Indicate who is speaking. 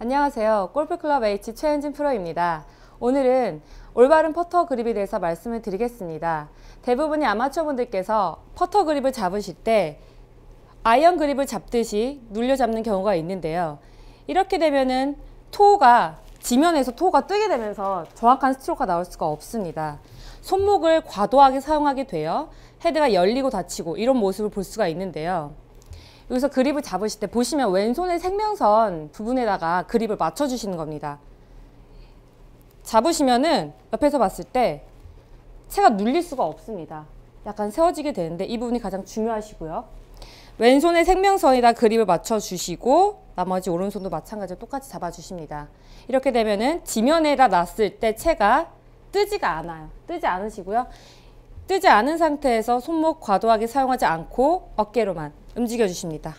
Speaker 1: 안녕하세요. 골프클럽 H 최은진 프로입니다. 오늘은 올바른 퍼터 그립에 대해서 말씀을 드리겠습니다. 대부분의 아마추어 분들께서 퍼터 그립을 잡으실 때 아이언 그립을 잡듯이 눌려 잡는 경우가 있는데요. 이렇게 되면은 토가 지면에서 토가 뜨게 되면서 정확한 스트로크가 나올 수가 없습니다. 손목을 과도하게 사용하게 되어 헤드가 열리고 닫히고 이런 모습을 볼 수가 있는데요. 여기서 그립을 잡으실 때 보시면 왼손의 생명선 부분에다가 그립을 맞춰주시는 겁니다. 잡으시면은 옆에서 봤을 때 채가 눌릴 수가 없습니다. 약간 세워지게 되는데 이 부분이 가장 중요하시고요. 왼손의 생명선에다 그립을 맞춰주시고 나머지 오른손도 마찬가지로 똑같이 잡아주십니다. 이렇게 되면은 지면에다 놨을 때 채가 뜨지가 않아요. 뜨지 않으시고요. 뜨지 않은 상태에서 손목 과도하게 사용하지 않고 어깨로만 움직여 주십니다.